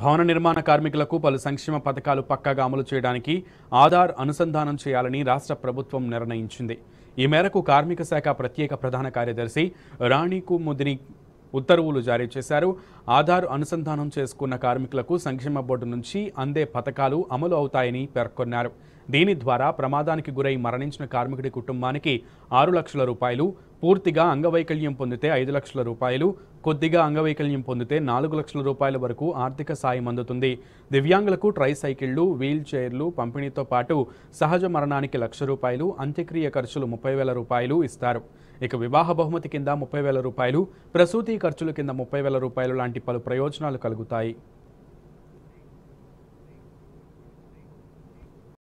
భవన నిర్మాణ కార్మికులకు పలు సంక్షేమ పథకాలు పక్కాగా అమలు చేయడానికి ఆధార్ అనుసంధానం చేయాలని రాష్ట్ర ప్రభుత్వం నిర్ణయించింది ఈ మేరకు కార్మిక శాఖ ప్రత్యేక ప్రధాన కార్యదర్శి రాణి ముదిని ఉత్తర్వులు జారీ చేశారు ఆధార్ అనుసంధానం చేసుకున్న కార్మికులకు సంక్షేమ బోర్డు నుంచి అందే పథకాలు అమలు అవుతాయని పేర్కొన్నారు దీని ద్వారా ప్రమాదానికి గురై మరణించిన కార్మికుడి కుటుంబానికి ఆరు లక్షల రూపాయలు పూర్తిగా అంగవైకల్యం పొందితే ఐదు లక్షల రూపాయలు కొద్దిగా అంగవైకల్యం పొందితే నాలుగు లక్షల రూపాయల వరకు ఆర్థిక సాయం అందుతుంది దివ్యాంగులకు ట్రైసైకిళ్లు వీల్ చైర్లు పంపిణీతో పాటు సహజ మరణానికి లక్ష రూపాయలు అంత్యక్రియ ఖర్చులు ముప్పై వేల రూపాయలు ఇస్తారు ఇక వివాహ బహుమతి కింద ముప్పై వేల రూపాయలు ప్రసూతి ఖర్చుల కింద ముప్పై వేల రూపాయలు లాంటి పలు ప్రయోజనాలు కలుగుతాయి